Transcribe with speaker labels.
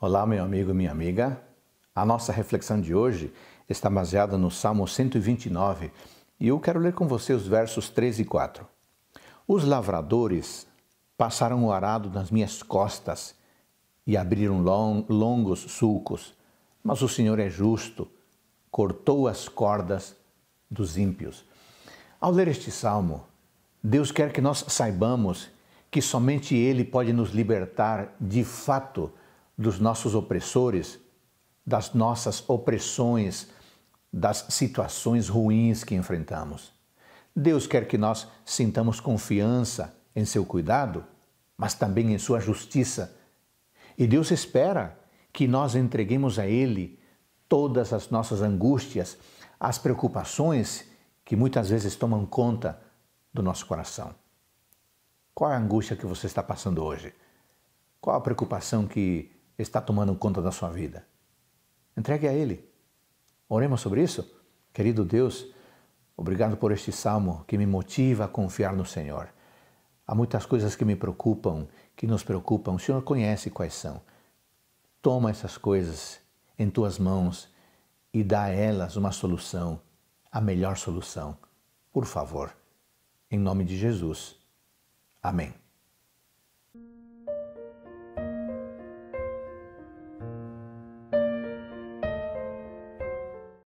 Speaker 1: Olá, meu amigo, minha amiga. A nossa reflexão de hoje está baseada no Salmo 129 e eu quero ler com você os versos 3 e 4. Os lavradores passaram o arado nas minhas costas e abriram longos sulcos, mas o Senhor é justo, cortou as cordas dos ímpios. Ao ler este salmo, Deus quer que nós saibamos que somente Ele pode nos libertar de fato dos nossos opressores, das nossas opressões, das situações ruins que enfrentamos. Deus quer que nós sintamos confiança em seu cuidado, mas também em sua justiça. E Deus espera que nós entreguemos a Ele todas as nossas angústias, as preocupações que muitas vezes tomam conta do nosso coração. Qual é a angústia que você está passando hoje? Qual a preocupação que está tomando conta da sua vida. Entregue a Ele. Oremos sobre isso? Querido Deus, obrigado por este salmo que me motiva a confiar no Senhor. Há muitas coisas que me preocupam, que nos preocupam. O Senhor conhece quais são. Toma essas coisas em tuas mãos e dá a elas uma solução, a melhor solução. Por favor, em nome de Jesus. Amém.